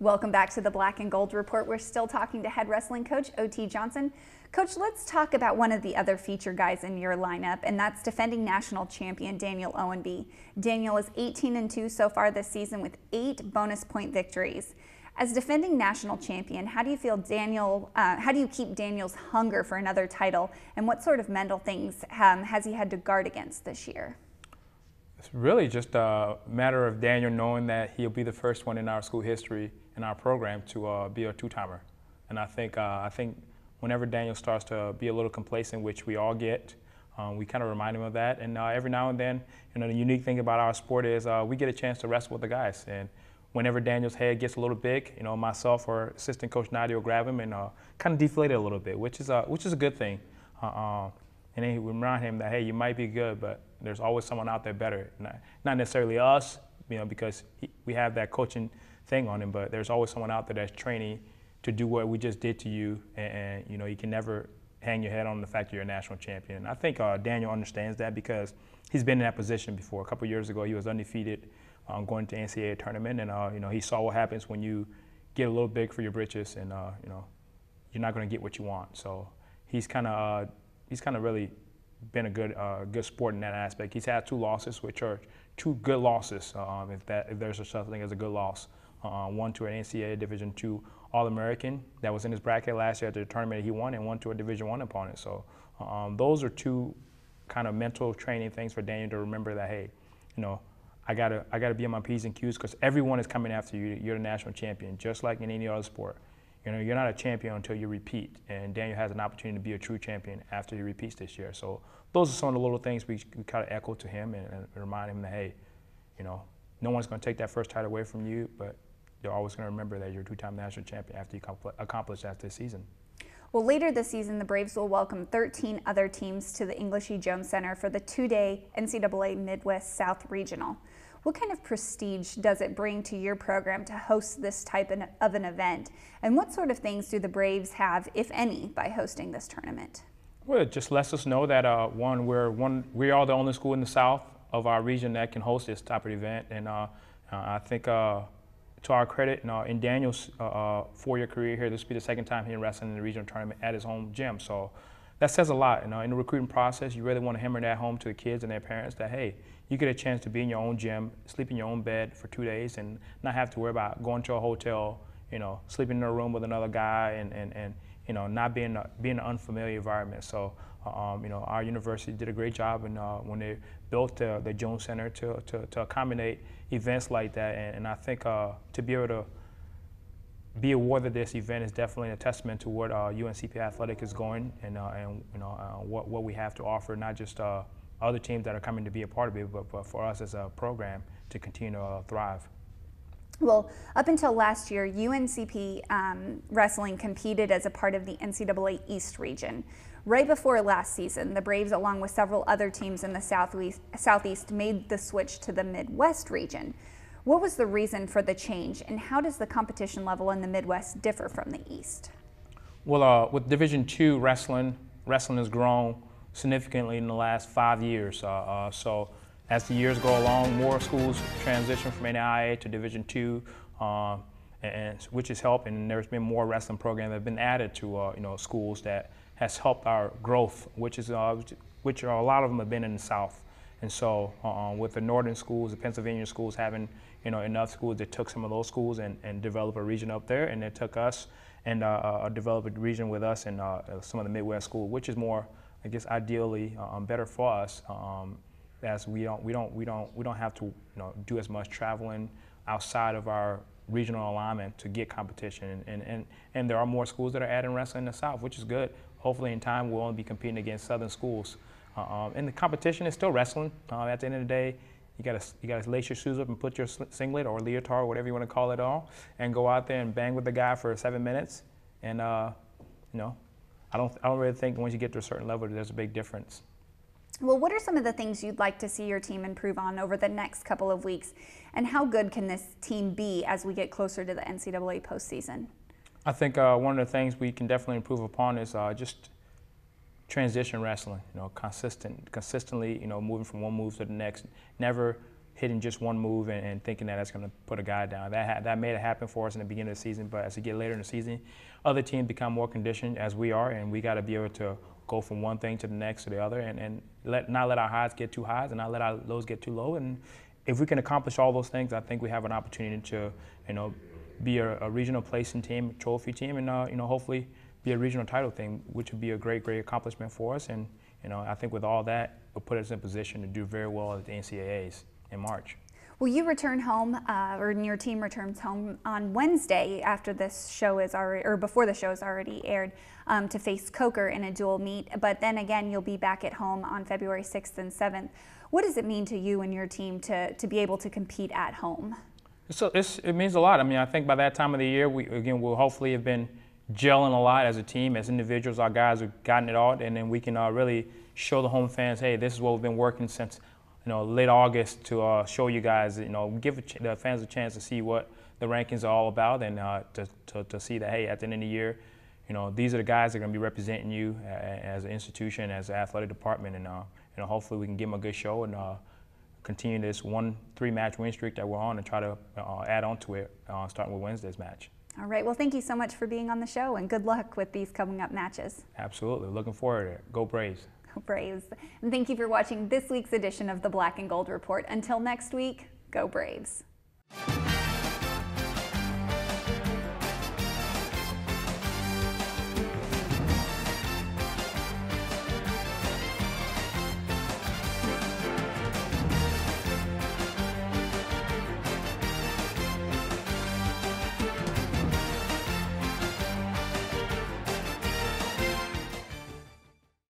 Welcome back to the Black and Gold Report. We're still talking to head wrestling coach O.T. Johnson. Coach, let's talk about one of the other feature guys in your lineup, and that's defending national champion Daniel Owenby. Daniel is 18 and 2 so far this season with eight bonus point victories. As defending national champion, how do you feel Daniel? Uh, how do you keep Daniel's hunger for another title, and what sort of mental things um, has he had to guard against this year? It's really just a matter of Daniel knowing that he'll be the first one in our school history in our program to uh, be a two-timer. And I think, uh, I think whenever Daniel starts to be a little complacent, which we all get, um, we kind of remind him of that. And uh, every now and then, you know, the unique thing about our sport is uh, we get a chance to wrestle with the guys. And whenever Daniel's head gets a little big, you know, myself or assistant coach Nadia will grab him and uh, kind of deflate it a little bit, which is, uh, which is a good thing. Uh, um, and then remind him that, hey, you might be good, but there's always someone out there better. Not, not necessarily us, you know, because he, we have that coaching thing on him, but there's always someone out there that's training to do what we just did to you, and, and you know, you can never hang your head on the fact you're a national champion. And I think uh, Daniel understands that because he's been in that position before. A couple years ago, he was undefeated um, going to NCAA tournament, and uh, you know, he saw what happens when you get a little big for your britches, and uh, you know, you're not going to get what you want. So he's kind of uh, he's kind of really been a good uh, good sport in that aspect. He's had two losses, which are two good losses, um, if that if there's such a thing as a good loss. Uh, one to an NCAA Division two All-American that was in his bracket last year at the tournament he won, and one to a Division one opponent. So um, those are two kind of mental training things for Daniel to remember that hey, you know. I gotta, I gotta be on my P's and Q's because everyone is coming after you. You're the national champion, just like in any other sport. You know, you're not a champion until you repeat, and Daniel has an opportunity to be a true champion after he repeats this year. So those are some of the little things we, we kind of echo to him and, and remind him that hey, you know, no one's going to take that first title away from you, but they're always going to remember that you're a two-time national champion after you accomplish that this season. Well, later this season, the Braves will welcome 13 other teams to the English E. Jones Center for the two-day NCAA Midwest South Regional. What kind of prestige does it bring to your program to host this type of an event? And what sort of things do the Braves have, if any, by hosting this tournament? Well, it just lets us know that uh, one, we're one, we are the only school in the South of our region that can host this type of event, and uh, uh I think uh, to our credit, uh, in Daniel's uh, four-year career here, this will be the second time he wrestled in the regional tournament at his home gym. So that says a lot. You know, in the recruiting process, you really want to hammer that home to the kids and their parents that hey, you get a chance to be in your own gym, sleep in your own bed for two days, and not have to worry about going to a hotel, you know, sleeping in a room with another guy, and and, and you know, not being a, being an unfamiliar environment. So. Um, you know, our university did a great job and uh, when they built the, the Jones Center to, to, to, accommodate events like that. And, and I think uh, to be able to be aware that this event is definitely a testament to what uh, UNCP Athletic is going and, uh, and you know, uh, what, what we have to offer, not just uh, other teams that are coming to be a part of it, but, but for us as a program to continue to uh, thrive. Well, up until last year, UNCP um, Wrestling competed as a part of the NCAA East region. Right before last season, the Braves, along with several other teams in the Southeast, Southeast made the switch to the Midwest region. What was the reason for the change, and how does the competition level in the Midwest differ from the East? Well, uh, with Division Two wrestling, wrestling has grown significantly in the last five years. Uh, uh, so as the years go along, more schools transition from NIA to Division Two, uh, and, which has helped. And there's been more wrestling programs that have been added to uh, you know schools that has helped our growth, which is uh, which are a lot of them have been in the South. And so uh, with the northern schools, the Pennsylvania schools having you know enough schools, they took some of those schools and, and developed a region up there, and it took us and uh, uh, uh, developed a region with us and uh, some of the Midwest schools, which is more, I guess, ideally um, better for us um, as we don't we don't we don't we don't have to you know do as much traveling outside of our regional alignment to get competition. And, and, and, there are more schools that are adding wrestling in the South, which is good. Hopefully in time we'll only be competing against Southern schools. Uh, and the competition is still wrestling. Uh, at the end of the day, you got to you got to lace your shoes up and put your singlet or leotard, or whatever you want to call it, on, and go out there and bang with the guy for seven minutes. And uh, you know, I don't I don't really think once you get to a certain level, there's a big difference. Well, what are some of the things you'd like to see your team improve on over the next couple of weeks, and how good can this team be as we get closer to the NCAA postseason? I think uh, one of the things we can definitely improve upon is uh, just transition wrestling, you know, consistent, consistently, you know, moving from one move to the next, never hitting just one move and, and thinking that that's going to put a guy down. That that made it happen for us in the beginning of the season, but as we get later in the season, other teams become more conditioned as we are, and we got to be able to go from one thing to the next to the other, and, and let not let our highs get too highs and not let our lows get too low. And if we can accomplish all those things, I think we have an opportunity to, you know, be a, a regional placing team, trophy team, and uh, you know, hopefully be a regional title thing, which would be a great, great accomplishment for us. And you know, I think with all that, it'll put us in position to do very well at the NCAAs in March. Well, you return home, uh, or your team returns home on Wednesday after this show is already, or before the show is already aired, um, to face Coker in a dual meet. But then again, you'll be back at home on February 6th and 7th. What does it mean to you and your team to, to be able to compete at home? So it means a lot. I mean, I think by that time of the year, we again will hopefully have been gelling a lot as a team, as individuals. Our guys have gotten it all, and then we can uh, really show the home fans, hey, this is what we've been working since you know late August to uh, show you guys, you know, give the fans a chance to see what the rankings are all about, and uh, to, to, to see that hey, at the end of the year, you know, these are the guys that are going to be representing you uh, as an institution, as an athletic department, and uh, you know, hopefully we can give them a good show and. Uh, continue this one three match win streak that we're on and try to uh, add on to it, starting with Wednesday's match. All right. Well, thank you so much for being on the show and good luck with these coming up matches. Absolutely. Looking forward to it. Go Braves. Go Braves. And thank you for watching this week's edition of the Black and Gold Report. Until next week, go Braves.